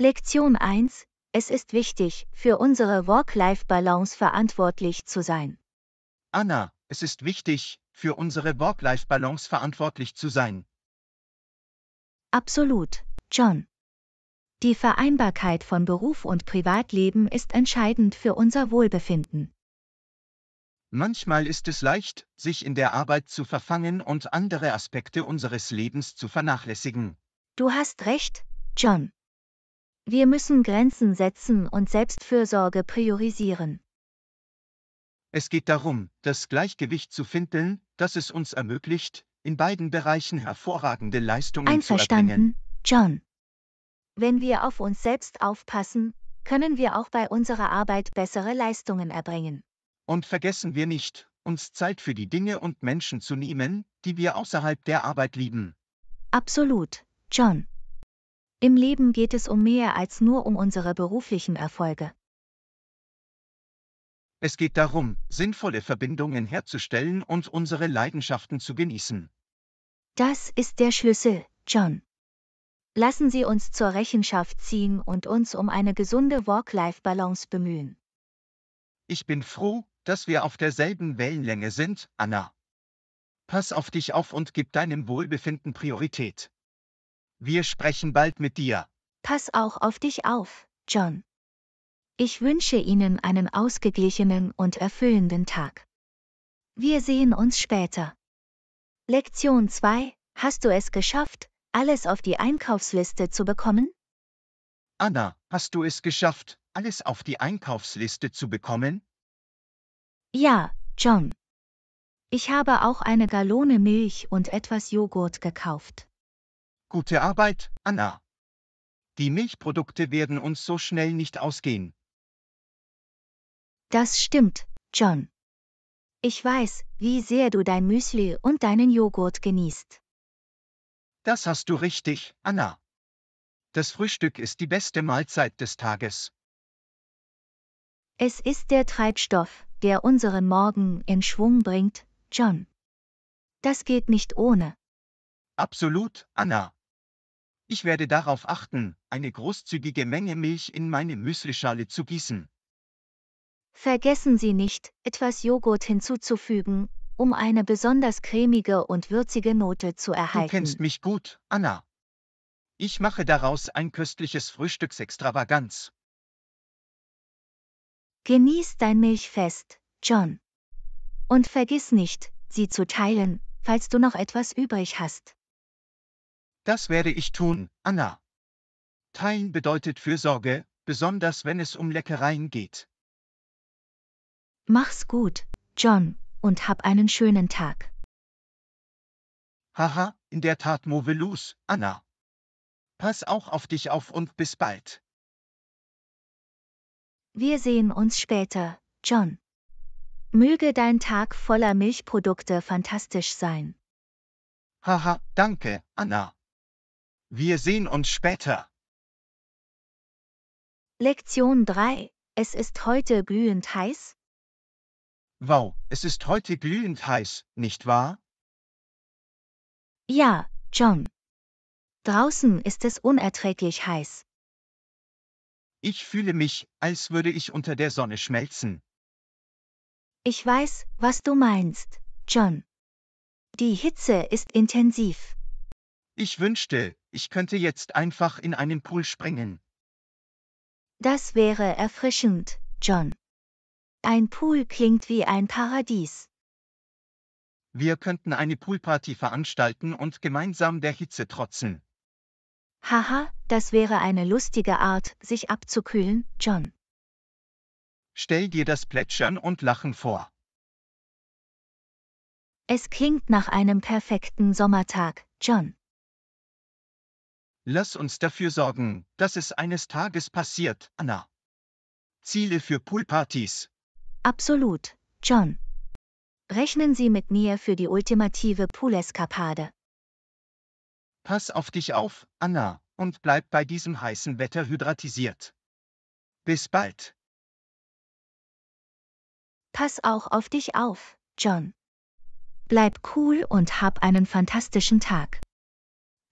Lektion 1. Es ist wichtig, für unsere Work-Life-Balance verantwortlich zu sein. Anna, es ist wichtig, für unsere Work-Life-Balance verantwortlich zu sein. Absolut, John. Die Vereinbarkeit von Beruf und Privatleben ist entscheidend für unser Wohlbefinden. Manchmal ist es leicht, sich in der Arbeit zu verfangen und andere Aspekte unseres Lebens zu vernachlässigen. Du hast recht, John. Wir müssen Grenzen setzen und Selbstfürsorge priorisieren. Es geht darum, das Gleichgewicht zu finden, das es uns ermöglicht, in beiden Bereichen hervorragende Leistungen Einverstanden, zu Einverstanden, John. Wenn wir auf uns selbst aufpassen, können wir auch bei unserer Arbeit bessere Leistungen erbringen. Und vergessen wir nicht, uns Zeit für die Dinge und Menschen zu nehmen, die wir außerhalb der Arbeit lieben. Absolut, John. Im Leben geht es um mehr als nur um unsere beruflichen Erfolge. Es geht darum, sinnvolle Verbindungen herzustellen und unsere Leidenschaften zu genießen. Das ist der Schlüssel, John. Lassen Sie uns zur Rechenschaft ziehen und uns um eine gesunde Work-Life-Balance bemühen. Ich bin froh, dass wir auf derselben Wellenlänge sind, Anna. Pass auf dich auf und gib deinem Wohlbefinden Priorität. Wir sprechen bald mit dir. Pass auch auf dich auf, John. Ich wünsche Ihnen einen ausgeglichenen und erfüllenden Tag. Wir sehen uns später. Lektion 2. Hast du es geschafft, alles auf die Einkaufsliste zu bekommen? Anna, hast du es geschafft, alles auf die Einkaufsliste zu bekommen? Ja, John. Ich habe auch eine Gallone Milch und etwas Joghurt gekauft. Gute Arbeit, Anna. Die Milchprodukte werden uns so schnell nicht ausgehen. Das stimmt, John. Ich weiß, wie sehr du dein Müsli und deinen Joghurt genießt. Das hast du richtig, Anna. Das Frühstück ist die beste Mahlzeit des Tages. Es ist der Treibstoff, der unseren Morgen in Schwung bringt, John. Das geht nicht ohne. Absolut, Anna. Ich werde darauf achten, eine großzügige Menge Milch in meine Müslischale zu gießen. Vergessen Sie nicht, etwas Joghurt hinzuzufügen, um eine besonders cremige und würzige Note zu erhalten. Du kennst mich gut, Anna. Ich mache daraus ein köstliches Frühstücksextravaganz. Genieß dein Milchfest, John. Und vergiss nicht, sie zu teilen, falls du noch etwas übrig hast. Das werde ich tun, Anna. Teilen bedeutet Fürsorge, besonders wenn es um Leckereien geht. Mach's gut, John, und hab einen schönen Tag. Haha, in der Tat Movelus, Anna. Pass auch auf dich auf und bis bald. Wir sehen uns später, John. Möge dein Tag voller Milchprodukte fantastisch sein. Haha, danke, Anna. Wir sehen uns später. Lektion 3. Es ist heute glühend heiß? Wow, es ist heute glühend heiß, nicht wahr? Ja, John. Draußen ist es unerträglich heiß. Ich fühle mich, als würde ich unter der Sonne schmelzen. Ich weiß, was du meinst, John. Die Hitze ist intensiv. Ich wünschte, ich könnte jetzt einfach in einen Pool springen. Das wäre erfrischend, John. Ein Pool klingt wie ein Paradies. Wir könnten eine Poolparty veranstalten und gemeinsam der Hitze trotzen. Haha, das wäre eine lustige Art, sich abzukühlen, John. Stell dir das Plätschern und Lachen vor. Es klingt nach einem perfekten Sommertag, John. Lass uns dafür sorgen, dass es eines Tages passiert, Anna. Ziele für Poolpartys. Absolut, John. Rechnen Sie mit mir für die ultimative Pooleskapade. Pass auf dich auf, Anna, und bleib bei diesem heißen Wetter hydratisiert. Bis bald. Pass auch auf dich auf, John. Bleib cool und hab einen fantastischen Tag.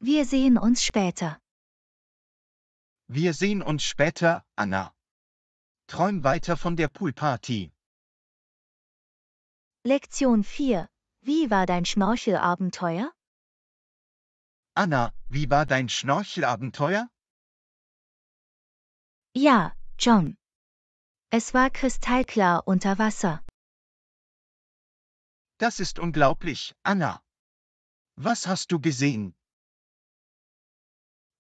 Wir sehen uns später. Wir sehen uns später, Anna. Träum weiter von der Poolparty. Lektion 4. Wie war dein Schnorchelabenteuer? Anna, wie war dein Schnorchelabenteuer? Ja, John. Es war kristallklar unter Wasser. Das ist unglaublich, Anna. Was hast du gesehen?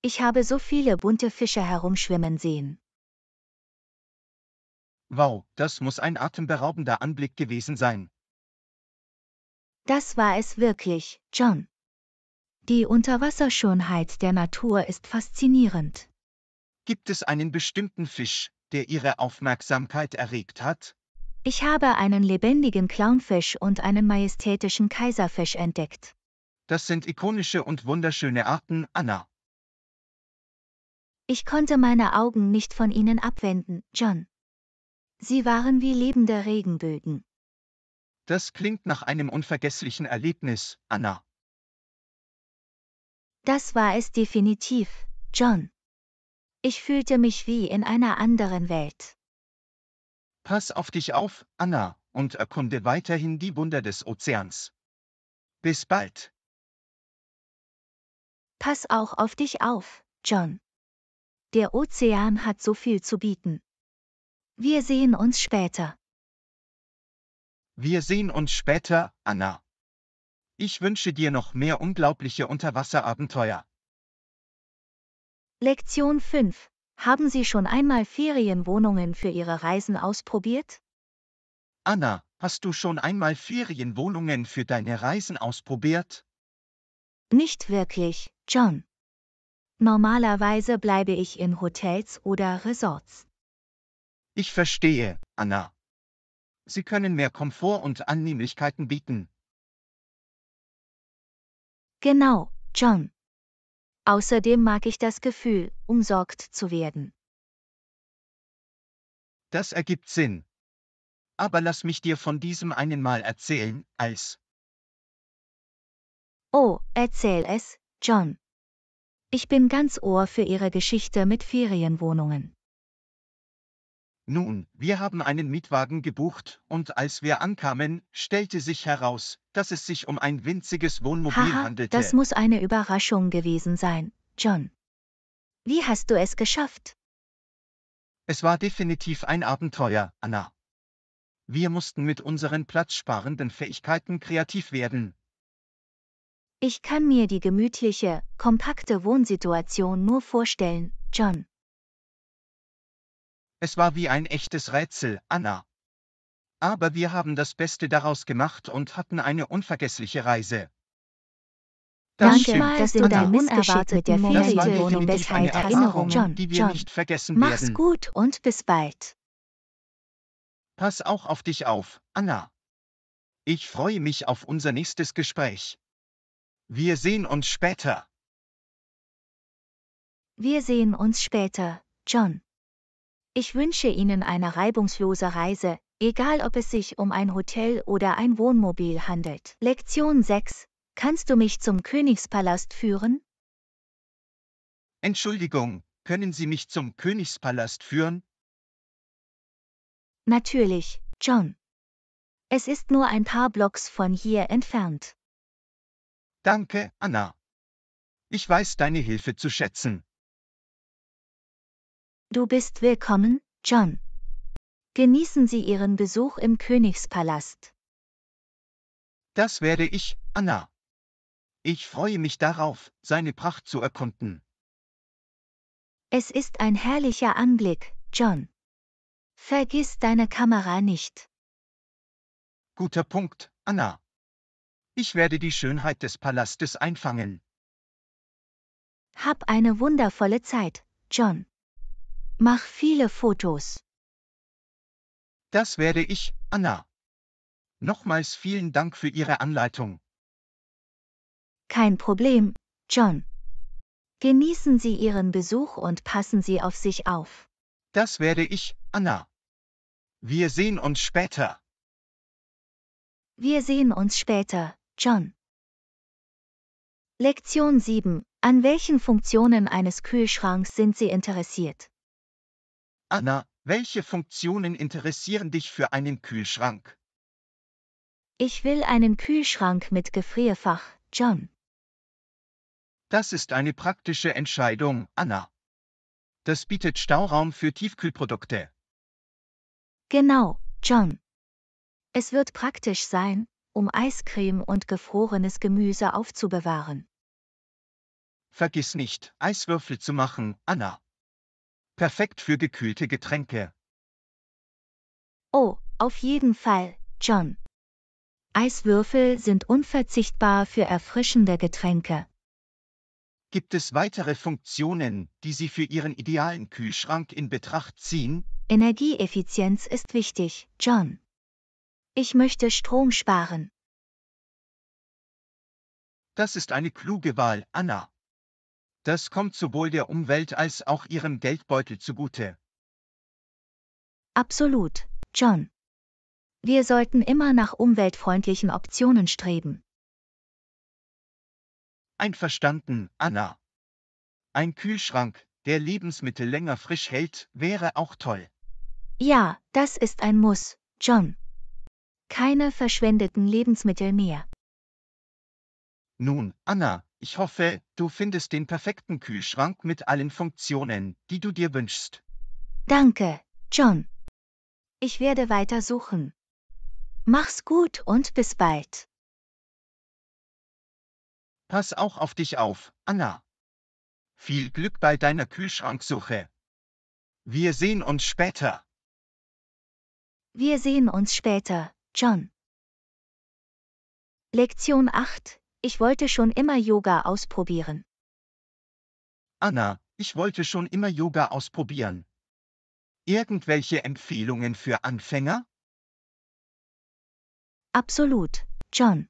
Ich habe so viele bunte Fische herumschwimmen sehen. Wow, das muss ein atemberaubender Anblick gewesen sein. Das war es wirklich, John. Die Unterwasserschönheit der Natur ist faszinierend. Gibt es einen bestimmten Fisch, der Ihre Aufmerksamkeit erregt hat? Ich habe einen lebendigen Clownfisch und einen majestätischen Kaiserfisch entdeckt. Das sind ikonische und wunderschöne Arten, Anna. Ich konnte meine Augen nicht von ihnen abwenden, John. Sie waren wie lebende Regenbögen. Das klingt nach einem unvergesslichen Erlebnis, Anna. Das war es definitiv, John. Ich fühlte mich wie in einer anderen Welt. Pass auf dich auf, Anna, und erkunde weiterhin die Wunder des Ozeans. Bis bald. Pass auch auf dich auf, John. Der Ozean hat so viel zu bieten. Wir sehen uns später. Wir sehen uns später, Anna. Ich wünsche dir noch mehr unglaubliche Unterwasserabenteuer. Lektion 5. Haben Sie schon einmal Ferienwohnungen für Ihre Reisen ausprobiert? Anna, hast du schon einmal Ferienwohnungen für deine Reisen ausprobiert? Nicht wirklich, John. Normalerweise bleibe ich in Hotels oder Resorts. Ich verstehe, Anna. Sie können mehr Komfort und Annehmlichkeiten bieten. Genau, John. Außerdem mag ich das Gefühl, umsorgt zu werden. Das ergibt Sinn. Aber lass mich dir von diesem einen Mal erzählen, als. Oh, erzähl es, John. Ich bin ganz Ohr für Ihre Geschichte mit Ferienwohnungen. Nun, wir haben einen Mietwagen gebucht, und als wir ankamen, stellte sich heraus, dass es sich um ein winziges Wohnmobil Haha, handelte. Das muss eine Überraschung gewesen sein, John. Wie hast du es geschafft? Es war definitiv ein Abenteuer, Anna. Wir mussten mit unseren platzsparenden Fähigkeiten kreativ werden, ich kann mir die gemütliche, kompakte Wohnsituation nur vorstellen, John. Es war wie ein echtes Rätsel, Anna. Aber wir haben das Beste daraus gemacht und hatten eine unvergessliche Reise. Das Danke, stimmt. dass du dein Missgeschick der Ferienwohnung Besheit Erinnerung, John, die wir John. nicht vergessen mach's werden. Mach's gut und bis bald. Pass auch auf dich auf, Anna. Ich freue mich auf unser nächstes Gespräch. Wir sehen uns später. Wir sehen uns später, John. Ich wünsche Ihnen eine reibungslose Reise, egal ob es sich um ein Hotel oder ein Wohnmobil handelt. Lektion 6. Kannst du mich zum Königspalast führen? Entschuldigung, können Sie mich zum Königspalast führen? Natürlich, John. Es ist nur ein paar Blocks von hier entfernt. Danke, Anna. Ich weiß deine Hilfe zu schätzen. Du bist willkommen, John. Genießen Sie Ihren Besuch im Königspalast. Das werde ich, Anna. Ich freue mich darauf, seine Pracht zu erkunden. Es ist ein herrlicher Anblick, John. Vergiss deine Kamera nicht. Guter Punkt, Anna. Ich werde die Schönheit des Palastes einfangen. Hab eine wundervolle Zeit, John. Mach viele Fotos. Das werde ich, Anna. Nochmals vielen Dank für Ihre Anleitung. Kein Problem, John. Genießen Sie Ihren Besuch und passen Sie auf sich auf. Das werde ich, Anna. Wir sehen uns später. Wir sehen uns später, John. Lektion 7. An welchen Funktionen eines Kühlschranks sind Sie interessiert? Anna, welche Funktionen interessieren dich für einen Kühlschrank? Ich will einen Kühlschrank mit Gefrierfach, John. Das ist eine praktische Entscheidung, Anna. Das bietet Stauraum für Tiefkühlprodukte. Genau, John. Es wird praktisch sein, um Eiscreme und gefrorenes Gemüse aufzubewahren. Vergiss nicht, Eiswürfel zu machen, Anna. Perfekt für gekühlte Getränke. Oh, auf jeden Fall, John. Eiswürfel sind unverzichtbar für erfrischende Getränke. Gibt es weitere Funktionen, die Sie für Ihren idealen Kühlschrank in Betracht ziehen? Energieeffizienz ist wichtig, John. Ich möchte Strom sparen. Das ist eine kluge Wahl, Anna. Das kommt sowohl der Umwelt als auch ihrem Geldbeutel zugute. Absolut, John. Wir sollten immer nach umweltfreundlichen Optionen streben. Einverstanden, Anna. Ein Kühlschrank, der Lebensmittel länger frisch hält, wäre auch toll. Ja, das ist ein Muss, John keine verschwendeten Lebensmittel mehr. Nun, Anna, ich hoffe, du findest den perfekten Kühlschrank mit allen Funktionen, die du dir wünschst. Danke, John. Ich werde weiter suchen. Mach's gut und bis bald. Pass auch auf dich auf, Anna. Viel Glück bei deiner Kühlschranksuche. Wir sehen uns später. Wir sehen uns später, John. Lektion 8. Ich wollte schon immer Yoga ausprobieren. Anna, ich wollte schon immer Yoga ausprobieren. Irgendwelche Empfehlungen für Anfänger? Absolut, John.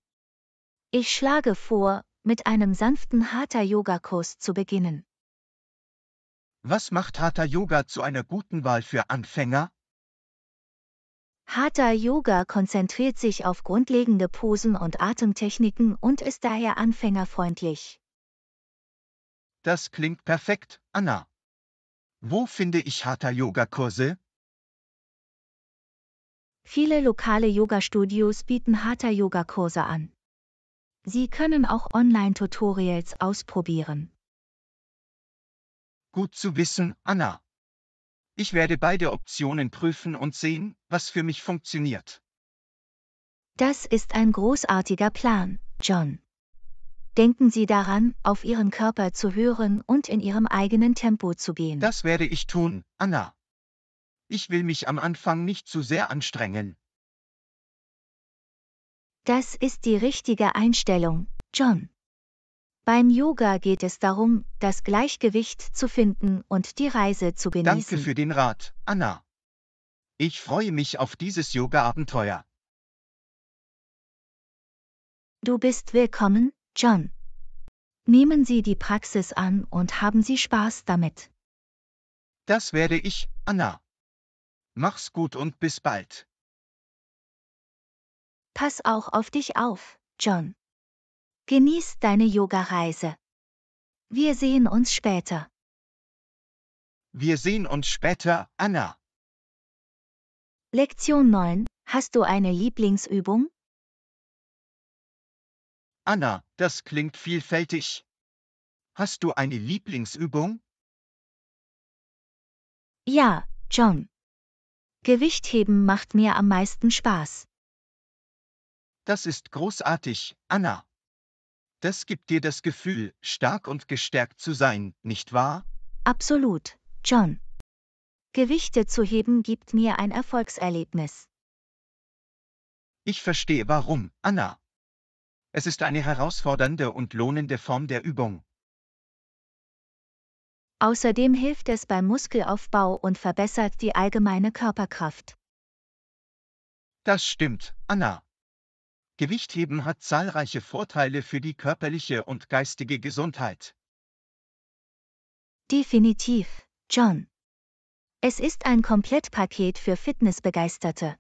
Ich schlage vor, mit einem sanften Hatha-Yoga-Kurs zu beginnen. Was macht Hatha-Yoga zu einer guten Wahl für Anfänger? Hatha Yoga konzentriert sich auf grundlegende Posen und Atemtechniken und ist daher anfängerfreundlich. Das klingt perfekt, Anna. Wo finde ich Hatha Yoga Kurse? Viele lokale Yoga-Studios bieten Hatha-Yoga-Kurse an. Sie können auch Online-Tutorials ausprobieren. Gut zu wissen, Anna. Ich werde beide Optionen prüfen und sehen, was für mich funktioniert. Das ist ein großartiger Plan, John. Denken Sie daran, auf Ihren Körper zu hören und in Ihrem eigenen Tempo zu gehen. Das werde ich tun, Anna. Ich will mich am Anfang nicht zu sehr anstrengen. Das ist die richtige Einstellung, John. Beim Yoga geht es darum, das Gleichgewicht zu finden und die Reise zu genießen. Danke für den Rat, Anna. Ich freue mich auf dieses Yoga-Abenteuer. Du bist willkommen, John. Nehmen Sie die Praxis an und haben Sie Spaß damit. Das werde ich, Anna. Mach's gut und bis bald. Pass auch auf dich auf, John. Genieß deine Yoga-Reise. Wir sehen uns später. Wir sehen uns später, Anna. Lektion 9. Hast du eine Lieblingsübung? Anna, das klingt vielfältig. Hast du eine Lieblingsübung? Ja, John. Gewichtheben macht mir am meisten Spaß. Das ist großartig, Anna. Das gibt dir das Gefühl, stark und gestärkt zu sein, nicht wahr? Absolut, John. Gewichte zu heben gibt mir ein Erfolgserlebnis. Ich verstehe warum, Anna. Es ist eine herausfordernde und lohnende Form der Übung. Außerdem hilft es beim Muskelaufbau und verbessert die allgemeine Körperkraft. Das stimmt, Anna. Gewichtheben hat zahlreiche Vorteile für die körperliche und geistige Gesundheit. Definitiv, John. Es ist ein Komplettpaket für Fitnessbegeisterte.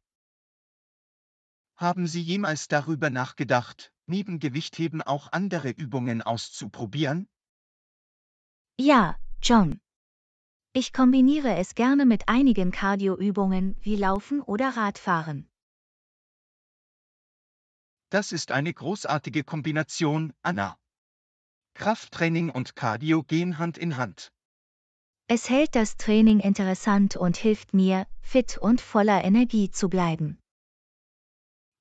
Haben Sie jemals darüber nachgedacht, neben Gewichtheben auch andere Übungen auszuprobieren? Ja, John. Ich kombiniere es gerne mit einigen Cardioübungen wie Laufen oder Radfahren. Das ist eine großartige Kombination, Anna. Krafttraining und Cardio gehen Hand in Hand. Es hält das Training interessant und hilft mir, fit und voller Energie zu bleiben.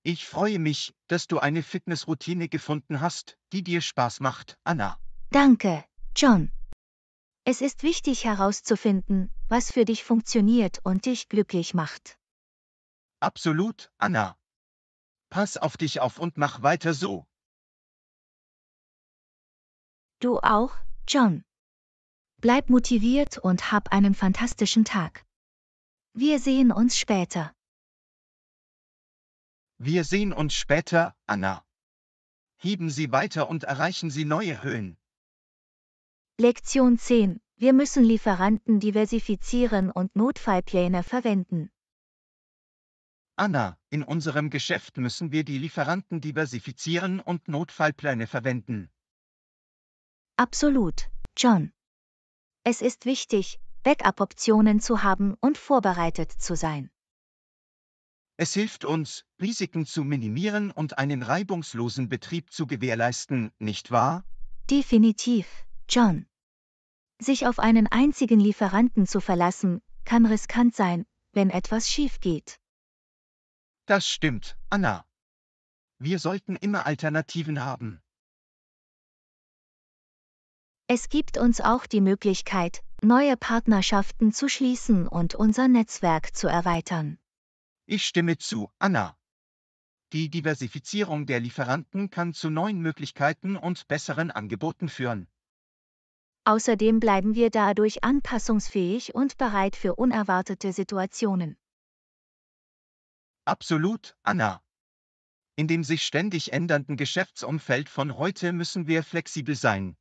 Ich freue mich, dass du eine Fitnessroutine gefunden hast, die dir Spaß macht, Anna. Danke, John. Es ist wichtig herauszufinden, was für dich funktioniert und dich glücklich macht. Absolut, Anna. Pass auf dich auf und mach weiter so. Du auch, John. Bleib motiviert und hab einen fantastischen Tag. Wir sehen uns später. Wir sehen uns später, Anna. Heben Sie weiter und erreichen Sie neue Höhen. Lektion 10. Wir müssen Lieferanten diversifizieren und Notfallpläne verwenden. Anna, in unserem Geschäft müssen wir die Lieferanten diversifizieren und Notfallpläne verwenden. Absolut, John. Es ist wichtig, Backup-Optionen zu haben und vorbereitet zu sein. Es hilft uns, Risiken zu minimieren und einen reibungslosen Betrieb zu gewährleisten, nicht wahr? Definitiv, John. Sich auf einen einzigen Lieferanten zu verlassen, kann riskant sein, wenn etwas schief geht. Das stimmt, Anna. Wir sollten immer Alternativen haben. Es gibt uns auch die Möglichkeit, neue Partnerschaften zu schließen und unser Netzwerk zu erweitern. Ich stimme zu, Anna. Die Diversifizierung der Lieferanten kann zu neuen Möglichkeiten und besseren Angeboten führen. Außerdem bleiben wir dadurch anpassungsfähig und bereit für unerwartete Situationen. Absolut, Anna. In dem sich ständig ändernden Geschäftsumfeld von heute müssen wir flexibel sein.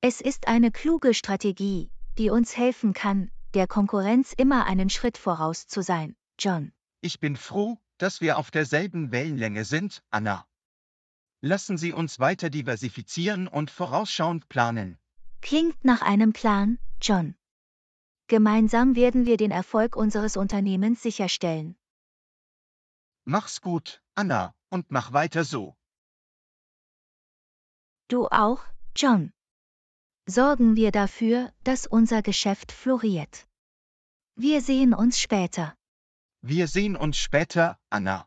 Es ist eine kluge Strategie, die uns helfen kann, der Konkurrenz immer einen Schritt voraus zu sein, John. Ich bin froh, dass wir auf derselben Wellenlänge sind, Anna. Lassen Sie uns weiter diversifizieren und vorausschauend planen. Klingt nach einem Plan, John. Gemeinsam werden wir den Erfolg unseres Unternehmens sicherstellen. Mach's gut, Anna, und mach weiter so. Du auch, John. Sorgen wir dafür, dass unser Geschäft floriert. Wir sehen uns später. Wir sehen uns später, Anna.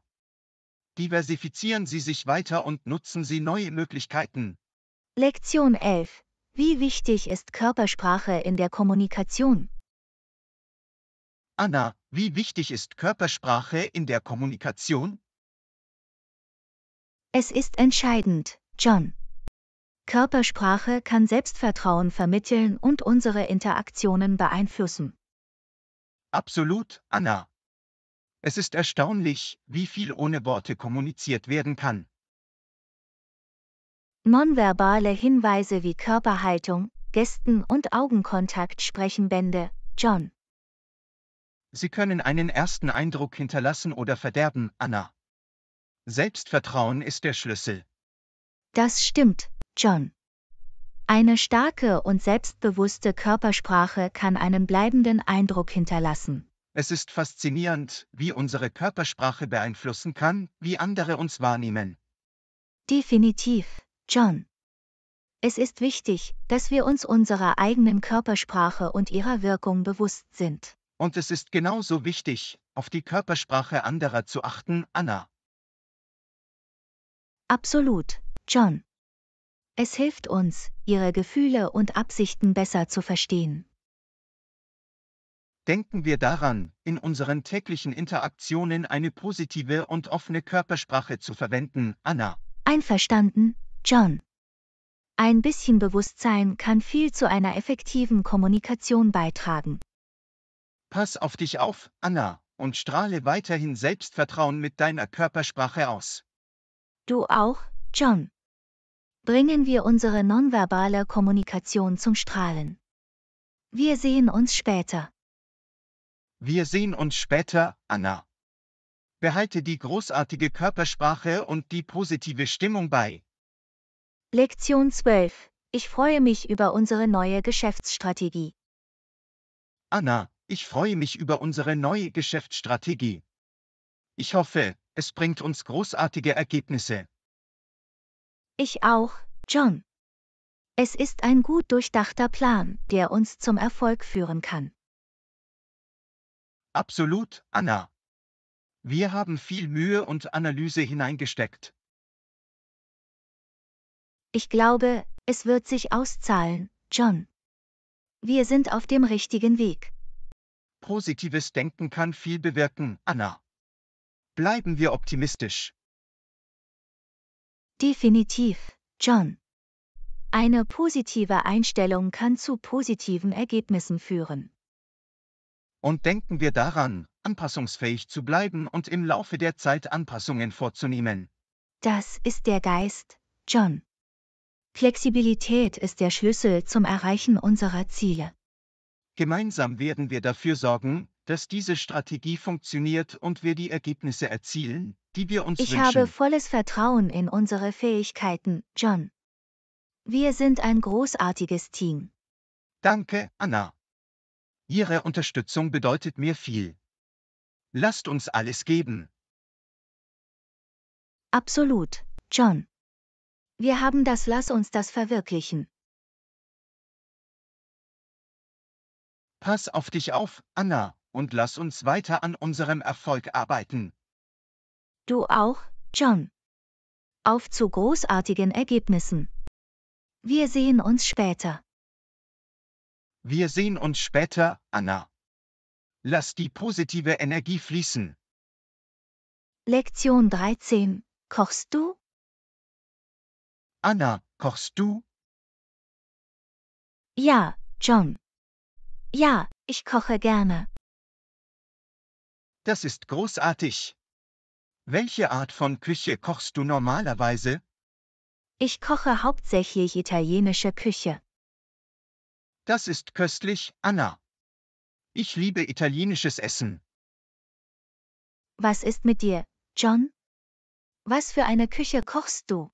Diversifizieren Sie sich weiter und nutzen Sie neue Möglichkeiten. Lektion 11. Wie wichtig ist Körpersprache in der Kommunikation? Anna, wie wichtig ist Körpersprache in der Kommunikation? Es ist entscheidend, John. Körpersprache kann Selbstvertrauen vermitteln und unsere Interaktionen beeinflussen. Absolut, Anna. Es ist erstaunlich, wie viel ohne Worte kommuniziert werden kann. Nonverbale Hinweise wie Körperhaltung, Gesten und Augenkontakt sprechen Bände, John. Sie können einen ersten Eindruck hinterlassen oder verderben, Anna. Selbstvertrauen ist der Schlüssel. Das stimmt, John. Eine starke und selbstbewusste Körpersprache kann einen bleibenden Eindruck hinterlassen. Es ist faszinierend, wie unsere Körpersprache beeinflussen kann, wie andere uns wahrnehmen. Definitiv, John. Es ist wichtig, dass wir uns unserer eigenen Körpersprache und ihrer Wirkung bewusst sind. Und es ist genauso wichtig, auf die Körpersprache anderer zu achten, Anna. Absolut, John. Es hilft uns, ihre Gefühle und Absichten besser zu verstehen. Denken wir daran, in unseren täglichen Interaktionen eine positive und offene Körpersprache zu verwenden, Anna. Einverstanden, John. Ein bisschen Bewusstsein kann viel zu einer effektiven Kommunikation beitragen. Pass auf dich auf, Anna, und strahle weiterhin Selbstvertrauen mit deiner Körpersprache aus. Du auch, John. Bringen wir unsere nonverbale Kommunikation zum Strahlen. Wir sehen uns später. Wir sehen uns später, Anna. Behalte die großartige Körpersprache und die positive Stimmung bei. Lektion 12. Ich freue mich über unsere neue Geschäftsstrategie. Anna, ich freue mich über unsere neue Geschäftsstrategie. Ich hoffe, es bringt uns großartige Ergebnisse. Ich auch, John. Es ist ein gut durchdachter Plan, der uns zum Erfolg führen kann. Absolut, Anna. Wir haben viel Mühe und Analyse hineingesteckt. Ich glaube, es wird sich auszahlen, John. Wir sind auf dem richtigen Weg. Positives Denken kann viel bewirken, Anna. Bleiben wir optimistisch. Definitiv, John. Eine positive Einstellung kann zu positiven Ergebnissen führen. Und denken wir daran, anpassungsfähig zu bleiben und im Laufe der Zeit Anpassungen vorzunehmen. Das ist der Geist, John. Flexibilität ist der Schlüssel zum Erreichen unserer Ziele. Gemeinsam werden wir dafür sorgen, dass diese Strategie funktioniert und wir die Ergebnisse erzielen, die wir uns ich wünschen. Ich habe volles Vertrauen in unsere Fähigkeiten, John. Wir sind ein großartiges Team. Danke, Anna. Ihre Unterstützung bedeutet mir viel. Lasst uns alles geben. Absolut, John. Wir haben das Lass uns das verwirklichen. Pass auf dich auf, Anna, und lass uns weiter an unserem Erfolg arbeiten. Du auch, John. Auf zu großartigen Ergebnissen. Wir sehen uns später. Wir sehen uns später, Anna. Lass die positive Energie fließen. Lektion 13. Kochst du? Anna, kochst du? Ja, John. Ja, ich koche gerne. Das ist großartig. Welche Art von Küche kochst du normalerweise? Ich koche hauptsächlich italienische Küche. Das ist köstlich, Anna. Ich liebe italienisches Essen. Was ist mit dir, John? Was für eine Küche kochst du?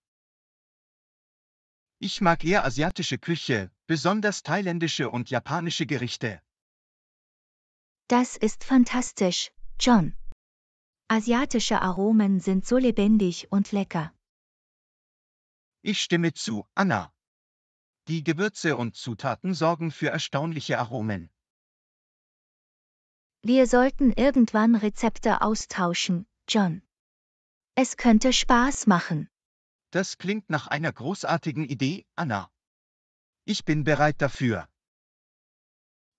Ich mag eher asiatische Küche, besonders thailändische und japanische Gerichte. Das ist fantastisch, John. Asiatische Aromen sind so lebendig und lecker. Ich stimme zu, Anna. Die Gewürze und Zutaten sorgen für erstaunliche Aromen. Wir sollten irgendwann Rezepte austauschen, John. Es könnte Spaß machen. Das klingt nach einer großartigen Idee, Anna. Ich bin bereit dafür.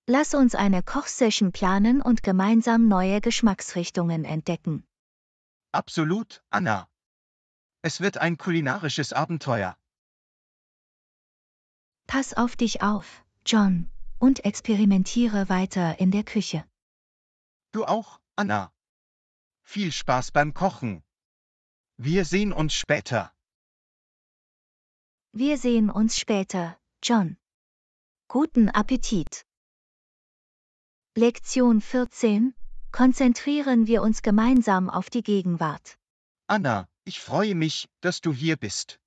Lass uns eine Kochsession planen und gemeinsam neue Geschmacksrichtungen entdecken. Absolut, Anna. Es wird ein kulinarisches Abenteuer. Pass auf dich auf, John, und experimentiere weiter in der Küche. Du auch, Anna. Viel Spaß beim Kochen. Wir sehen uns später. Wir sehen uns später, John. Guten Appetit. Lektion 14. Konzentrieren wir uns gemeinsam auf die Gegenwart. Anna, ich freue mich, dass du hier bist.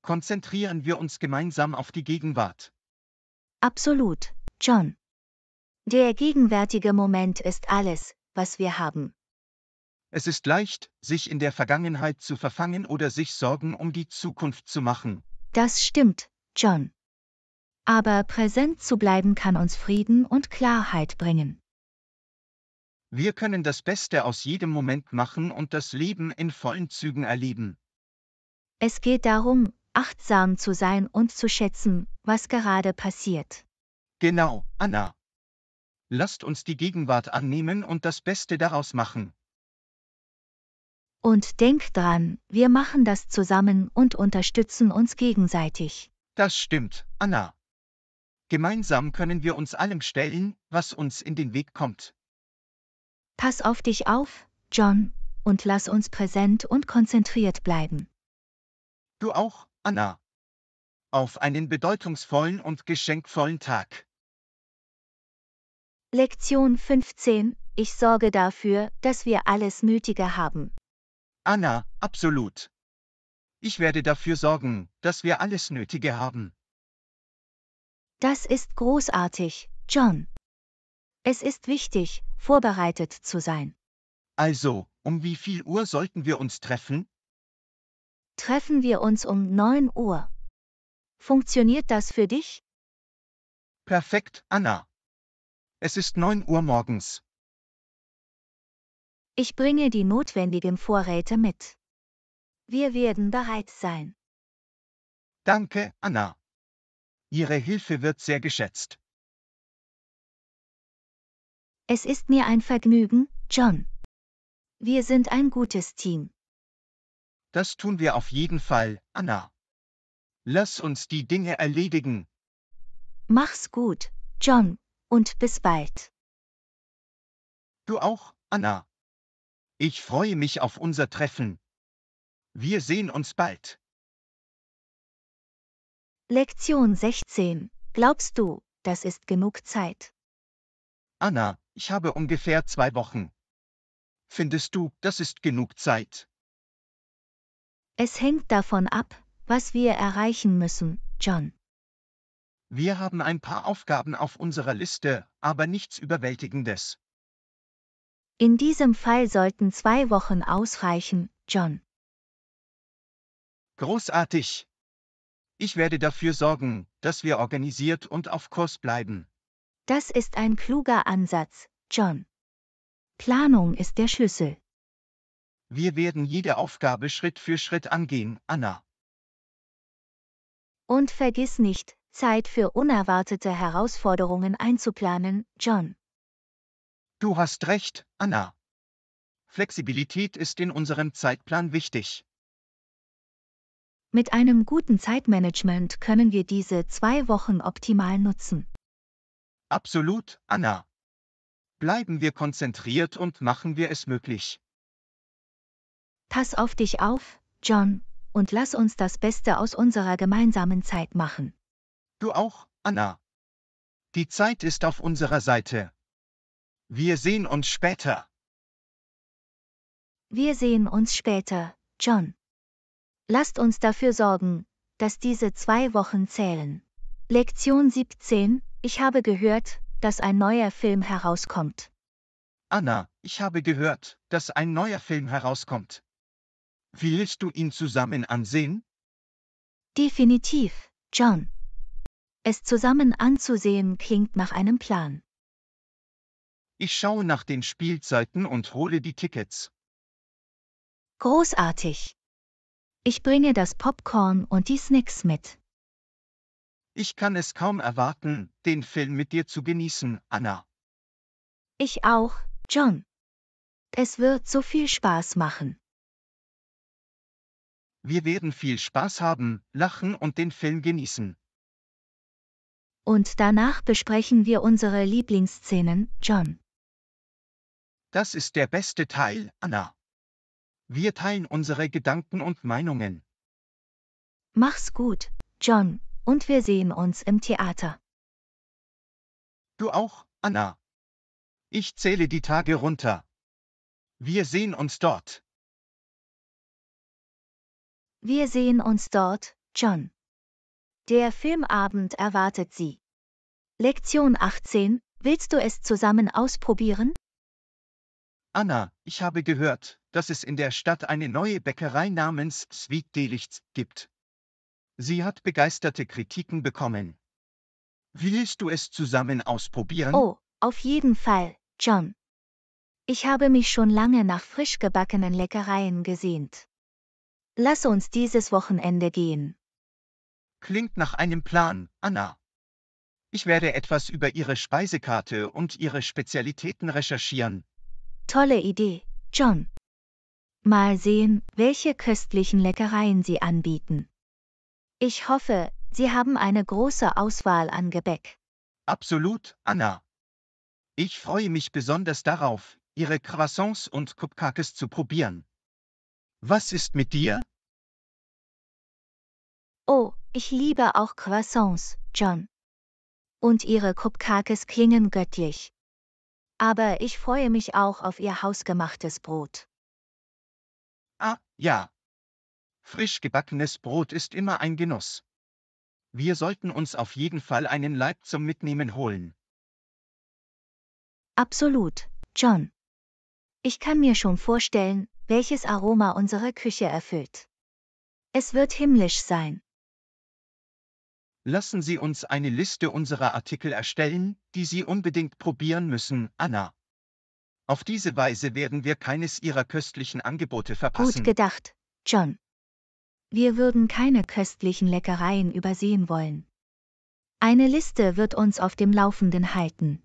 Konzentrieren wir uns gemeinsam auf die Gegenwart. Absolut, John. Der gegenwärtige Moment ist alles, was wir haben. Es ist leicht, sich in der Vergangenheit zu verfangen oder sich Sorgen um die Zukunft zu machen. Das stimmt, John aber präsent zu bleiben kann uns Frieden und Klarheit bringen. Wir können das Beste aus jedem Moment machen und das Leben in vollen Zügen erleben. Es geht darum, achtsam zu sein und zu schätzen, was gerade passiert. Genau, Anna. Lasst uns die Gegenwart annehmen und das Beste daraus machen. Und denkt dran, wir machen das zusammen und unterstützen uns gegenseitig. Das stimmt, Anna. Gemeinsam können wir uns allem stellen, was uns in den Weg kommt. Pass auf dich auf, John, und lass uns präsent und konzentriert bleiben. Du auch, Anna. Auf einen bedeutungsvollen und geschenkvollen Tag. Lektion 15. Ich sorge dafür, dass wir alles Nötige haben. Anna, absolut. Ich werde dafür sorgen, dass wir alles Nötige haben. Das ist großartig, John. Es ist wichtig, vorbereitet zu sein. Also, um wie viel Uhr sollten wir uns treffen? Treffen wir uns um 9 Uhr. Funktioniert das für dich? Perfekt, Anna. Es ist 9 Uhr morgens. Ich bringe die notwendigen Vorräte mit. Wir werden bereit sein. Danke, Anna. Ihre Hilfe wird sehr geschätzt. Es ist mir ein Vergnügen, John. Wir sind ein gutes Team. Das tun wir auf jeden Fall, Anna. Lass uns die Dinge erledigen. Mach's gut, John, und bis bald. Du auch, Anna. Ich freue mich auf unser Treffen. Wir sehen uns bald. Lektion 16. Glaubst du, das ist genug Zeit? Anna, ich habe ungefähr zwei Wochen. Findest du, das ist genug Zeit? Es hängt davon ab, was wir erreichen müssen, John. Wir haben ein paar Aufgaben auf unserer Liste, aber nichts Überwältigendes. In diesem Fall sollten zwei Wochen ausreichen, John. Großartig, ich werde dafür sorgen, dass wir organisiert und auf Kurs bleiben. Das ist ein kluger Ansatz, John. Planung ist der Schlüssel. Wir werden jede Aufgabe Schritt für Schritt angehen, Anna. Und vergiss nicht, Zeit für unerwartete Herausforderungen einzuplanen, John. Du hast recht, Anna. Flexibilität ist in unserem Zeitplan wichtig. Mit einem guten Zeitmanagement können wir diese zwei Wochen optimal nutzen. Absolut, Anna. Bleiben wir konzentriert und machen wir es möglich. Pass auf dich auf, John, und lass uns das Beste aus unserer gemeinsamen Zeit machen. Du auch, Anna. Die Zeit ist auf unserer Seite. Wir sehen uns später. Wir sehen uns später, John. Lasst uns dafür sorgen, dass diese zwei Wochen zählen. Lektion 17, ich habe gehört, dass ein neuer Film herauskommt. Anna, ich habe gehört, dass ein neuer Film herauskommt. Willst du ihn zusammen ansehen? Definitiv, John. Es zusammen anzusehen klingt nach einem Plan. Ich schaue nach den Spielzeiten und hole die Tickets. Großartig. Ich bringe das Popcorn und die Snacks mit. Ich kann es kaum erwarten, den Film mit dir zu genießen, Anna. Ich auch, John. Es wird so viel Spaß machen. Wir werden viel Spaß haben, lachen und den Film genießen. Und danach besprechen wir unsere Lieblingsszenen, John. Das ist der beste Teil, Anna. Wir teilen unsere Gedanken und Meinungen. Mach's gut, John, und wir sehen uns im Theater. Du auch, Anna. Ich zähle die Tage runter. Wir sehen uns dort. Wir sehen uns dort, John. Der Filmabend erwartet Sie. Lektion 18. Willst du es zusammen ausprobieren? Anna, ich habe gehört, dass es in der Stadt eine neue Bäckerei namens Sweet Sweetdelichts gibt. Sie hat begeisterte Kritiken bekommen. Willst du es zusammen ausprobieren? Oh, auf jeden Fall, John. Ich habe mich schon lange nach frisch gebackenen Leckereien gesehnt. Lass uns dieses Wochenende gehen. Klingt nach einem Plan, Anna. Ich werde etwas über Ihre Speisekarte und Ihre Spezialitäten recherchieren. Tolle Idee, John. Mal sehen, welche köstlichen Leckereien sie anbieten. Ich hoffe, Sie haben eine große Auswahl an Gebäck. Absolut, Anna. Ich freue mich besonders darauf, Ihre Croissants und Cupcakes zu probieren. Was ist mit dir? Oh, ich liebe auch Croissants, John. Und Ihre Cupcakes klingen göttlich. Aber ich freue mich auch auf Ihr hausgemachtes Brot. Ah, ja. Frisch gebackenes Brot ist immer ein Genuss. Wir sollten uns auf jeden Fall einen Leib zum Mitnehmen holen. Absolut, John. Ich kann mir schon vorstellen, welches Aroma unsere Küche erfüllt. Es wird himmlisch sein. Lassen Sie uns eine Liste unserer Artikel erstellen, die Sie unbedingt probieren müssen, Anna. Auf diese Weise werden wir keines ihrer köstlichen Angebote verpassen. Gut gedacht, John. Wir würden keine köstlichen Leckereien übersehen wollen. Eine Liste wird uns auf dem Laufenden halten.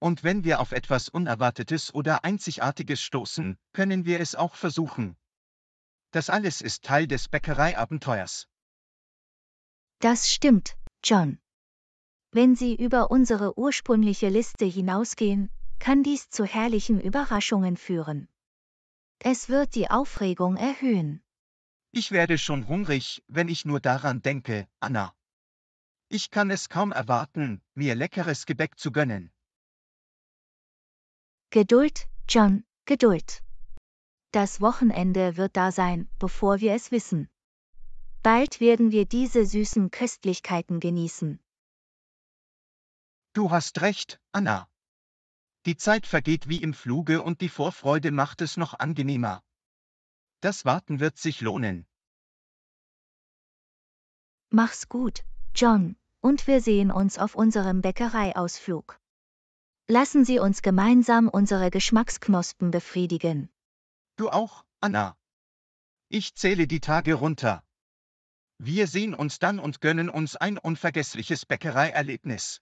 Und wenn wir auf etwas Unerwartetes oder Einzigartiges stoßen, können wir es auch versuchen. Das alles ist Teil des Bäckereiabenteuers. Das stimmt, John. Wenn Sie über unsere ursprüngliche Liste hinausgehen, kann dies zu herrlichen Überraschungen führen. Es wird die Aufregung erhöhen. Ich werde schon hungrig, wenn ich nur daran denke, Anna. Ich kann es kaum erwarten, mir leckeres Gebäck zu gönnen. Geduld, John, Geduld. Das Wochenende wird da sein, bevor wir es wissen. Bald werden wir diese süßen Köstlichkeiten genießen. Du hast recht, Anna. Die Zeit vergeht wie im Fluge und die Vorfreude macht es noch angenehmer. Das Warten wird sich lohnen. Mach's gut, John, und wir sehen uns auf unserem Bäckereiausflug. Lassen Sie uns gemeinsam unsere Geschmacksknospen befriedigen. Du auch, Anna. Ich zähle die Tage runter. Wir sehen uns dann und gönnen uns ein unvergessliches Bäckereierlebnis.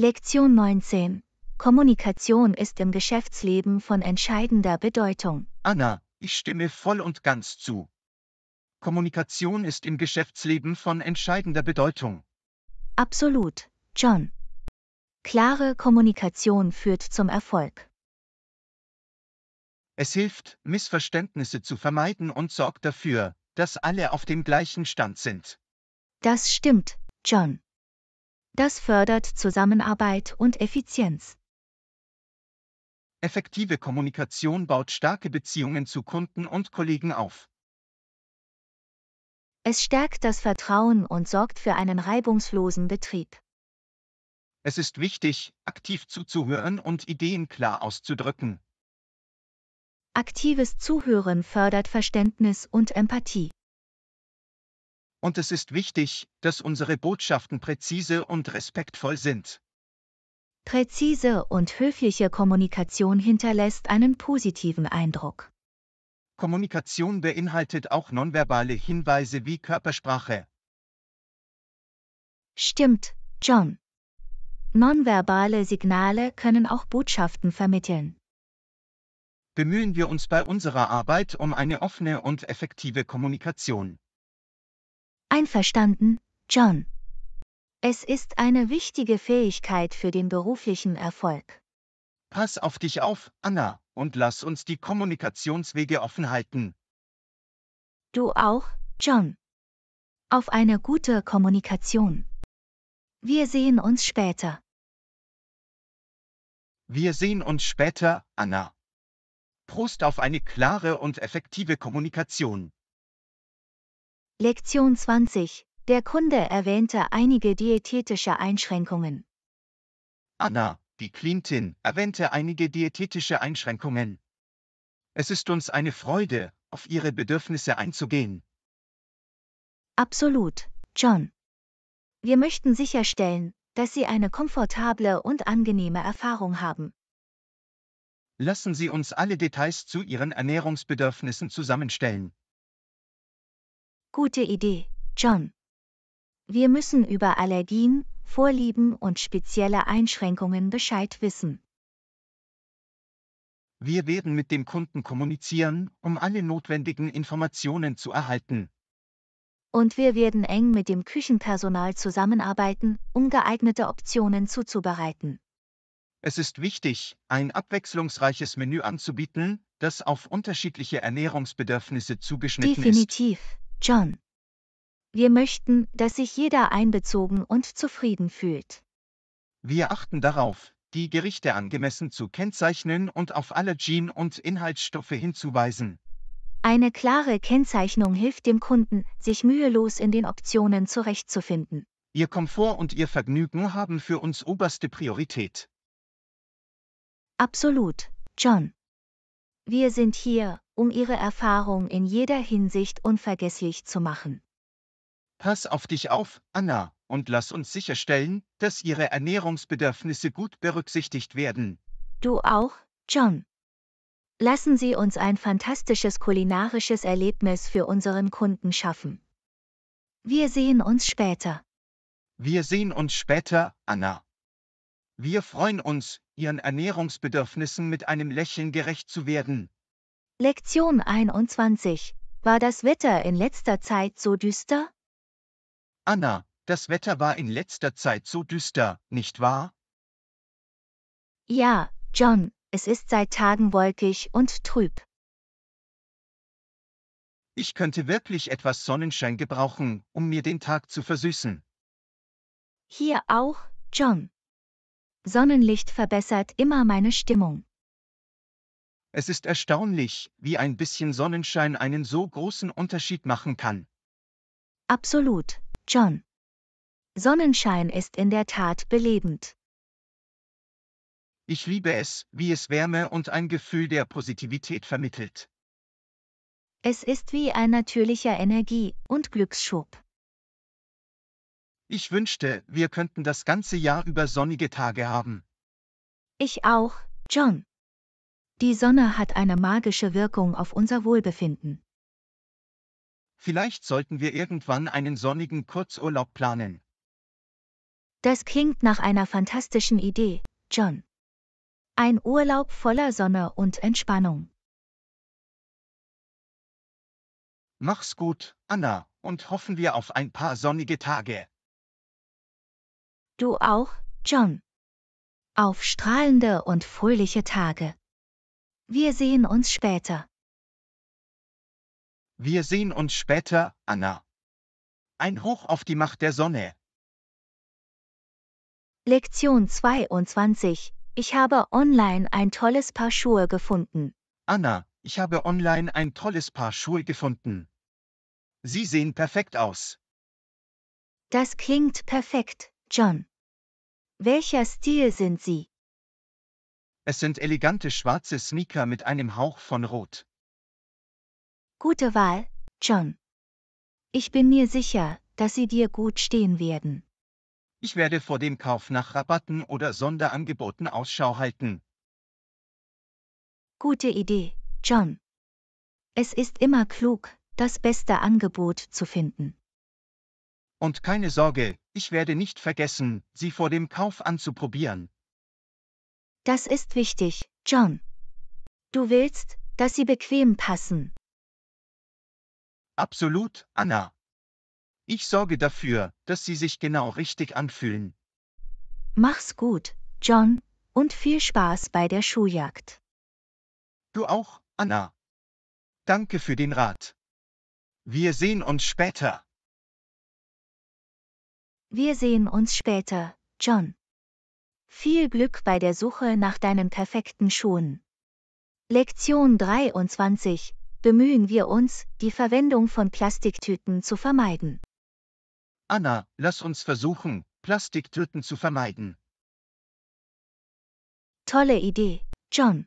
Lektion 19. Kommunikation ist im Geschäftsleben von entscheidender Bedeutung. Anna, ich stimme voll und ganz zu. Kommunikation ist im Geschäftsleben von entscheidender Bedeutung. Absolut, John. Klare Kommunikation führt zum Erfolg. Es hilft, Missverständnisse zu vermeiden und sorgt dafür, dass alle auf dem gleichen Stand sind. Das stimmt, John. Das fördert Zusammenarbeit und Effizienz. Effektive Kommunikation baut starke Beziehungen zu Kunden und Kollegen auf. Es stärkt das Vertrauen und sorgt für einen reibungslosen Betrieb. Es ist wichtig, aktiv zuzuhören und Ideen klar auszudrücken. Aktives Zuhören fördert Verständnis und Empathie und es ist wichtig, dass unsere Botschaften präzise und respektvoll sind. Präzise und höfliche Kommunikation hinterlässt einen positiven Eindruck. Kommunikation beinhaltet auch nonverbale Hinweise wie Körpersprache. Stimmt, John. Nonverbale Signale können auch Botschaften vermitteln. Bemühen wir uns bei unserer Arbeit um eine offene und effektive Kommunikation. Einverstanden, John. Es ist eine wichtige Fähigkeit für den beruflichen Erfolg. Pass auf dich auf, Anna, und lass uns die Kommunikationswege offen halten. Du auch, John. Auf eine gute Kommunikation. Wir sehen uns später. Wir sehen uns später, Anna. Prost auf eine klare und effektive Kommunikation. Lektion 20. Der Kunde erwähnte einige diätetische Einschränkungen. Anna, die Klientin, erwähnte einige diätetische Einschränkungen. Es ist uns eine Freude, auf ihre Bedürfnisse einzugehen. Absolut, John. Wir möchten sicherstellen, dass Sie eine komfortable und angenehme Erfahrung haben. Lassen Sie uns alle Details zu Ihren Ernährungsbedürfnissen zusammenstellen. Gute Idee, John. Wir müssen über Allergien, Vorlieben und spezielle Einschränkungen Bescheid wissen. Wir werden mit dem Kunden kommunizieren, um alle notwendigen Informationen zu erhalten. Und wir werden eng mit dem Küchenpersonal zusammenarbeiten, um geeignete Optionen zuzubereiten. Es ist wichtig, ein abwechslungsreiches Menü anzubieten, das auf unterschiedliche Ernährungsbedürfnisse zugeschnitten Definitiv. ist. Definitiv. John. Wir möchten, dass sich jeder einbezogen und zufrieden fühlt. Wir achten darauf, die Gerichte angemessen zu kennzeichnen und auf Allergen und Inhaltsstoffe hinzuweisen. Eine klare Kennzeichnung hilft dem Kunden, sich mühelos in den Optionen zurechtzufinden. Ihr Komfort und Ihr Vergnügen haben für uns oberste Priorität. Absolut, John. Wir sind hier, um ihre Erfahrung in jeder Hinsicht unvergesslich zu machen. Pass auf dich auf, Anna, und lass uns sicherstellen, dass ihre Ernährungsbedürfnisse gut berücksichtigt werden. Du auch, John. Lassen Sie uns ein fantastisches kulinarisches Erlebnis für unseren Kunden schaffen. Wir sehen uns später. Wir sehen uns später, Anna. Wir freuen uns, Ihren Ernährungsbedürfnissen mit einem Lächeln gerecht zu werden. Lektion 21. War das Wetter in letzter Zeit so düster? Anna, das Wetter war in letzter Zeit so düster, nicht wahr? Ja, John, es ist seit Tagen wolkig und trüb. Ich könnte wirklich etwas Sonnenschein gebrauchen, um mir den Tag zu versüßen. Hier auch, John. Sonnenlicht verbessert immer meine Stimmung. Es ist erstaunlich, wie ein bisschen Sonnenschein einen so großen Unterschied machen kann. Absolut, John. Sonnenschein ist in der Tat belebend. Ich liebe es, wie es Wärme und ein Gefühl der Positivität vermittelt. Es ist wie ein natürlicher Energie- und Glücksschub. Ich wünschte, wir könnten das ganze Jahr über sonnige Tage haben. Ich auch, John. Die Sonne hat eine magische Wirkung auf unser Wohlbefinden. Vielleicht sollten wir irgendwann einen sonnigen Kurzurlaub planen. Das klingt nach einer fantastischen Idee, John. Ein Urlaub voller Sonne und Entspannung. Mach's gut, Anna, und hoffen wir auf ein paar sonnige Tage. Du auch, John. Auf strahlende und fröhliche Tage. Wir sehen uns später. Wir sehen uns später, Anna. Ein Hoch auf die Macht der Sonne. Lektion 22. Ich habe online ein tolles Paar Schuhe gefunden. Anna, ich habe online ein tolles Paar Schuhe gefunden. Sie sehen perfekt aus. Das klingt perfekt, John. Welcher Stil sind sie? Es sind elegante schwarze Sneaker mit einem Hauch von Rot. Gute Wahl, John. Ich bin mir sicher, dass sie dir gut stehen werden. Ich werde vor dem Kauf nach Rabatten oder Sonderangeboten Ausschau halten. Gute Idee, John. Es ist immer klug, das beste Angebot zu finden. Und keine Sorge, ich werde nicht vergessen, sie vor dem Kauf anzuprobieren, das ist wichtig, John. Du willst, dass sie bequem passen. Absolut, Anna. Ich sorge dafür, dass sie sich genau richtig anfühlen. Mach's gut, John, und viel Spaß bei der Schuhjagd. Du auch, Anna. Danke für den Rat. Wir sehen uns später. Wir sehen uns später, John. Viel Glück bei der Suche nach deinen perfekten Schuhen. Lektion 23. Bemühen wir uns, die Verwendung von Plastiktüten zu vermeiden. Anna, lass uns versuchen, Plastiktüten zu vermeiden. Tolle Idee, John.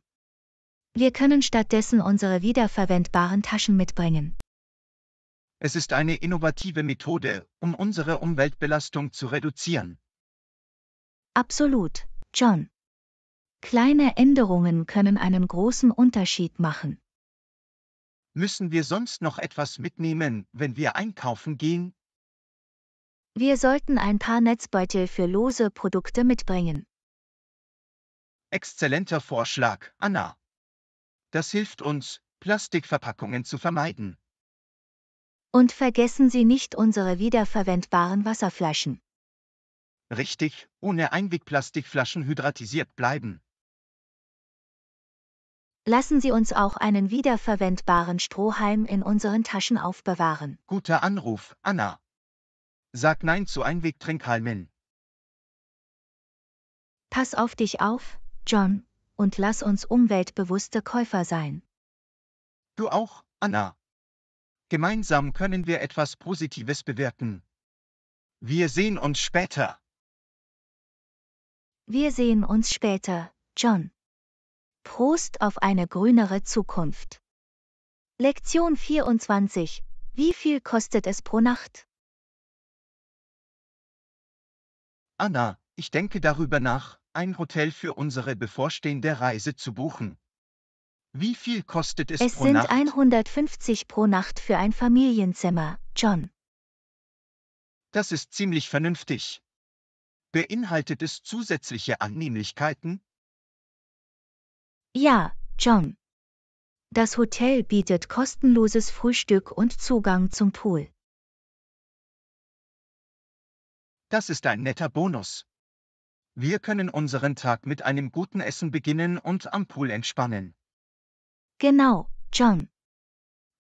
Wir können stattdessen unsere wiederverwendbaren Taschen mitbringen. Es ist eine innovative Methode, um unsere Umweltbelastung zu reduzieren. Absolut, John. Kleine Änderungen können einen großen Unterschied machen. Müssen wir sonst noch etwas mitnehmen, wenn wir einkaufen gehen? Wir sollten ein paar Netzbeutel für lose Produkte mitbringen. Exzellenter Vorschlag, Anna. Das hilft uns, Plastikverpackungen zu vermeiden. Und vergessen Sie nicht unsere wiederverwendbaren Wasserflaschen richtig ohne Einwegplastikflaschen hydratisiert bleiben. Lassen Sie uns auch einen wiederverwendbaren Strohhalm in unseren Taschen aufbewahren. Guter Anruf, Anna. Sag Nein zu Einwegtrinkhalmen. Pass auf dich auf, John, und lass uns umweltbewusste Käufer sein. Du auch, Anna. Gemeinsam können wir etwas Positives bewirken. Wir sehen uns später. Wir sehen uns später, John. Prost auf eine grünere Zukunft. Lektion 24. Wie viel kostet es pro Nacht? Anna, ich denke darüber nach, ein Hotel für unsere bevorstehende Reise zu buchen. Wie viel kostet es, es pro Nacht? Es sind 150 pro Nacht für ein Familienzimmer, John. Das ist ziemlich vernünftig. Beinhaltet es zusätzliche Annehmlichkeiten? Ja, John. Das Hotel bietet kostenloses Frühstück und Zugang zum Pool. Das ist ein netter Bonus. Wir können unseren Tag mit einem guten Essen beginnen und am Pool entspannen. Genau, John.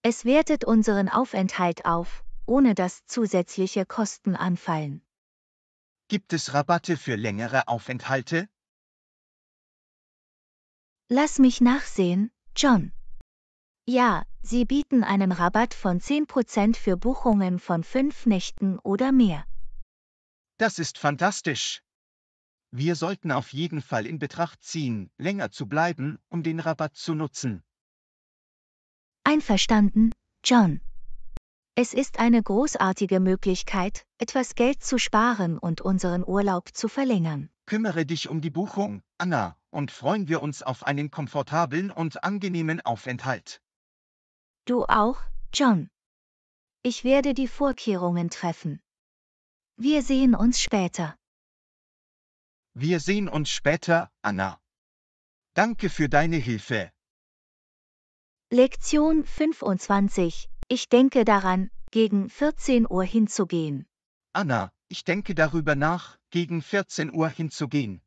Es wertet unseren Aufenthalt auf, ohne dass zusätzliche Kosten anfallen. Gibt es Rabatte für längere Aufenthalte? Lass mich nachsehen, John. Ja, sie bieten einen Rabatt von 10% für Buchungen von fünf Nächten oder mehr. Das ist fantastisch. Wir sollten auf jeden Fall in Betracht ziehen, länger zu bleiben, um den Rabatt zu nutzen. Einverstanden, John. Es ist eine großartige Möglichkeit, etwas Geld zu sparen und unseren Urlaub zu verlängern. Kümmere dich um die Buchung, Anna, und freuen wir uns auf einen komfortablen und angenehmen Aufenthalt. Du auch, John. Ich werde die Vorkehrungen treffen. Wir sehen uns später. Wir sehen uns später, Anna. Danke für deine Hilfe. Lektion 25. Ich denke daran, gegen 14 Uhr hinzugehen. Anna, ich denke darüber nach, gegen 14 Uhr hinzugehen.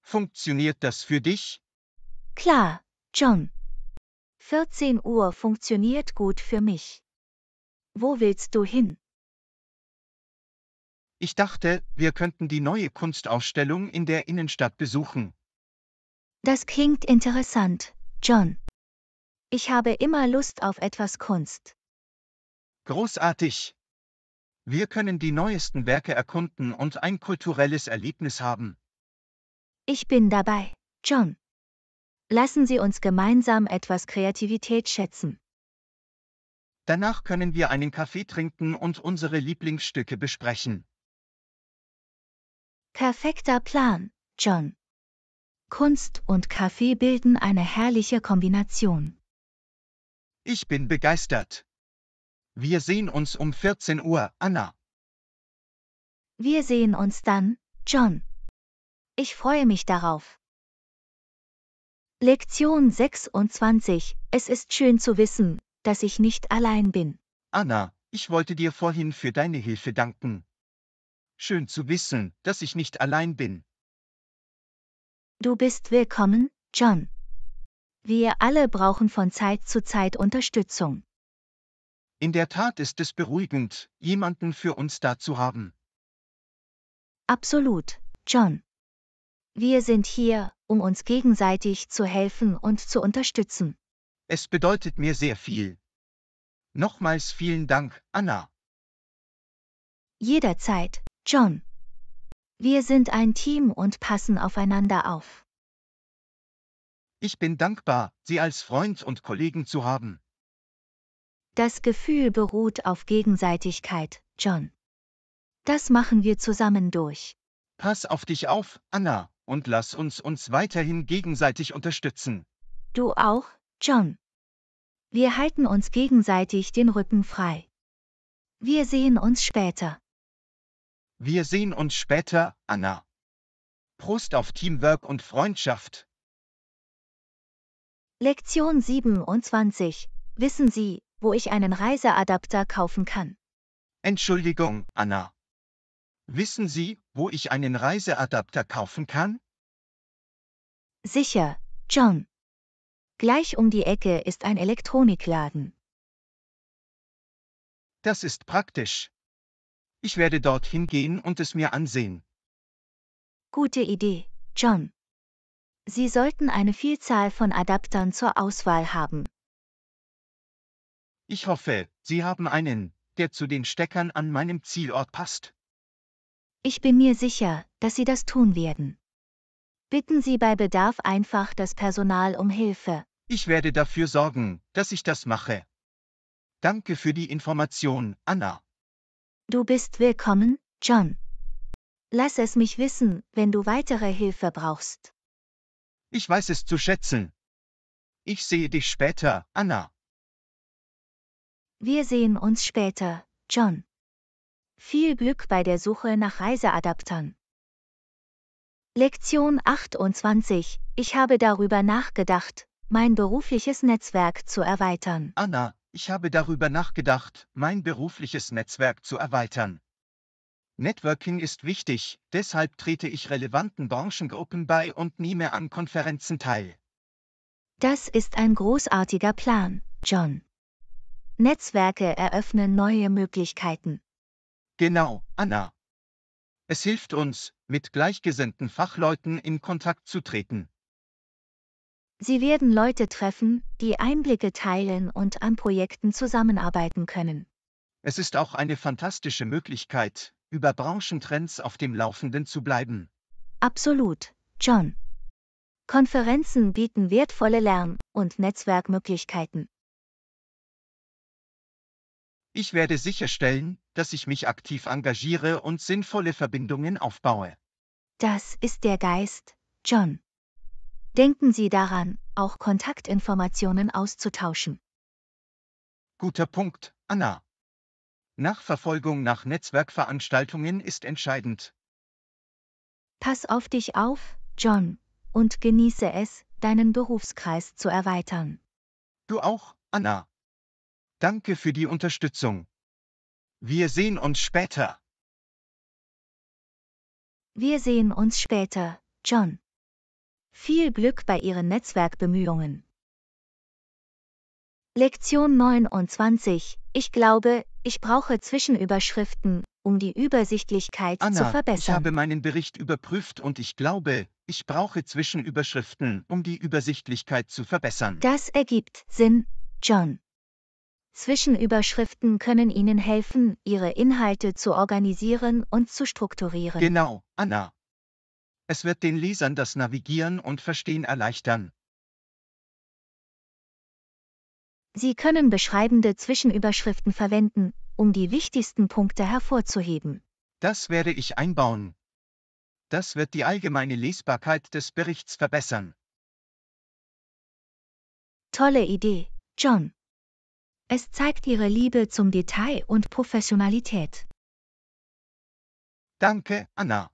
Funktioniert das für dich? Klar, John. 14 Uhr funktioniert gut für mich. Wo willst du hin? Ich dachte, wir könnten die neue Kunstausstellung in der Innenstadt besuchen. Das klingt interessant, John. Ich habe immer Lust auf etwas Kunst. Großartig! Wir können die neuesten Werke erkunden und ein kulturelles Erlebnis haben. Ich bin dabei, John. Lassen Sie uns gemeinsam etwas Kreativität schätzen. Danach können wir einen Kaffee trinken und unsere Lieblingsstücke besprechen. Perfekter Plan, John. Kunst und Kaffee bilden eine herrliche Kombination. Ich bin begeistert. Wir sehen uns um 14 Uhr, Anna. Wir sehen uns dann, John. Ich freue mich darauf. Lektion 26. Es ist schön zu wissen, dass ich nicht allein bin. Anna, ich wollte dir vorhin für deine Hilfe danken. Schön zu wissen, dass ich nicht allein bin. Du bist willkommen, John. Wir alle brauchen von Zeit zu Zeit Unterstützung. In der Tat ist es beruhigend, jemanden für uns da zu haben. Absolut, John. Wir sind hier, um uns gegenseitig zu helfen und zu unterstützen. Es bedeutet mir sehr viel. Nochmals vielen Dank, Anna. Jederzeit, John. Wir sind ein Team und passen aufeinander auf. Ich bin dankbar, Sie als Freund und Kollegen zu haben. Das Gefühl beruht auf Gegenseitigkeit, John. Das machen wir zusammen durch. Pass auf dich auf, Anna, und lass uns uns weiterhin gegenseitig unterstützen. Du auch, John. Wir halten uns gegenseitig den Rücken frei. Wir sehen uns später. Wir sehen uns später, Anna. Prost auf Teamwork und Freundschaft. Lektion 27. Wissen Sie, wo ich einen Reiseadapter kaufen kann? Entschuldigung, Anna. Wissen Sie, wo ich einen Reiseadapter kaufen kann? Sicher, John. Gleich um die Ecke ist ein Elektronikladen. Das ist praktisch. Ich werde dorthin gehen und es mir ansehen. Gute Idee, John. Sie sollten eine Vielzahl von Adaptern zur Auswahl haben. Ich hoffe, Sie haben einen, der zu den Steckern an meinem Zielort passt. Ich bin mir sicher, dass Sie das tun werden. Bitten Sie bei Bedarf einfach das Personal um Hilfe. Ich werde dafür sorgen, dass ich das mache. Danke für die Information, Anna. Du bist willkommen, John. Lass es mich wissen, wenn du weitere Hilfe brauchst. Ich weiß es zu schätzen. Ich sehe dich später, Anna. Wir sehen uns später, John. Viel Glück bei der Suche nach Reiseadaptern. Lektion 28. Ich habe darüber nachgedacht, mein berufliches Netzwerk zu erweitern. Anna, ich habe darüber nachgedacht, mein berufliches Netzwerk zu erweitern. Networking ist wichtig, deshalb trete ich relevanten Branchengruppen bei und nehme an Konferenzen teil. Das ist ein großartiger Plan, John. Netzwerke eröffnen neue Möglichkeiten. Genau, Anna. Es hilft uns, mit gleichgesinnten Fachleuten in Kontakt zu treten. Sie werden Leute treffen, die Einblicke teilen und an Projekten zusammenarbeiten können. Es ist auch eine fantastische Möglichkeit, über Branchentrends auf dem Laufenden zu bleiben. Absolut, John. Konferenzen bieten wertvolle Lern- und Netzwerkmöglichkeiten. Ich werde sicherstellen, dass ich mich aktiv engagiere und sinnvolle Verbindungen aufbaue. Das ist der Geist, John. Denken Sie daran, auch Kontaktinformationen auszutauschen. Guter Punkt, Anna. Nachverfolgung nach Netzwerkveranstaltungen ist entscheidend. Pass auf dich auf, John, und genieße es, deinen Berufskreis zu erweitern. Du auch, Anna. Danke für die Unterstützung. Wir sehen uns später. Wir sehen uns später, John. Viel Glück bei Ihren Netzwerkbemühungen. Lektion 29. Ich glaube, ich brauche Zwischenüberschriften, um die Übersichtlichkeit Anna, zu verbessern. Ich habe meinen Bericht überprüft und ich glaube, ich brauche Zwischenüberschriften, um die Übersichtlichkeit zu verbessern. Das ergibt Sinn, John. Zwischenüberschriften können Ihnen helfen, Ihre Inhalte zu organisieren und zu strukturieren. Genau, Anna. Es wird den Lesern das Navigieren und Verstehen erleichtern, Sie können beschreibende Zwischenüberschriften verwenden, um die wichtigsten Punkte hervorzuheben. Das werde ich einbauen. Das wird die allgemeine Lesbarkeit des Berichts verbessern. Tolle Idee, John. Es zeigt Ihre Liebe zum Detail und Professionalität. Danke, Anna.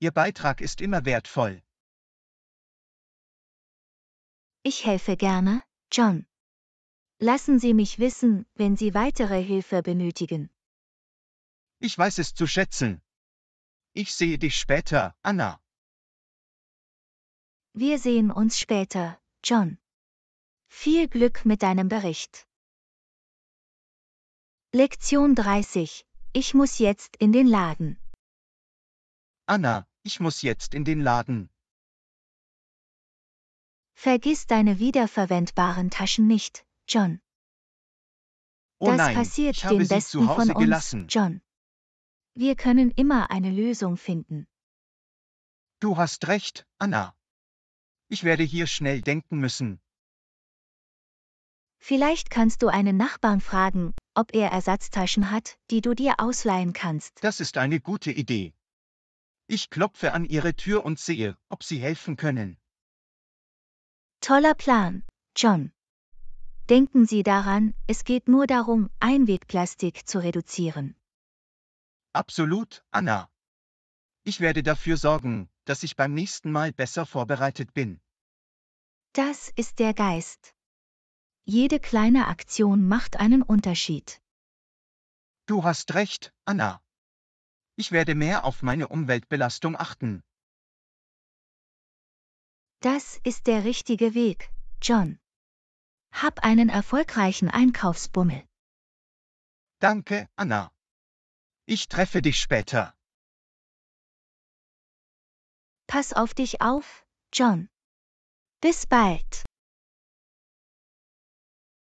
Ihr Beitrag ist immer wertvoll. Ich helfe gerne, John. Lassen Sie mich wissen, wenn Sie weitere Hilfe benötigen. Ich weiß es zu schätzen. Ich sehe dich später, Anna. Wir sehen uns später, John. Viel Glück mit deinem Bericht. Lektion 30. Ich muss jetzt in den Laden. Anna, ich muss jetzt in den Laden. Vergiss deine wiederverwendbaren Taschen nicht, John. Oh das nein, passiert ich habe den sie Besten zu Hause von uns, gelassen. John. Wir können immer eine Lösung finden. Du hast recht, Anna. Ich werde hier schnell denken müssen. Vielleicht kannst du einen Nachbarn fragen, ob er Ersatztaschen hat, die du dir ausleihen kannst. Das ist eine gute Idee. Ich klopfe an ihre Tür und sehe, ob sie helfen können. Toller Plan, John. Denken Sie daran, es geht nur darum, Einwegplastik zu reduzieren. Absolut, Anna. Ich werde dafür sorgen, dass ich beim nächsten Mal besser vorbereitet bin. Das ist der Geist. Jede kleine Aktion macht einen Unterschied. Du hast recht, Anna. Ich werde mehr auf meine Umweltbelastung achten. Das ist der richtige Weg, John. Hab einen erfolgreichen Einkaufsbummel. Danke, Anna. Ich treffe dich später. Pass auf dich auf, John. Bis bald.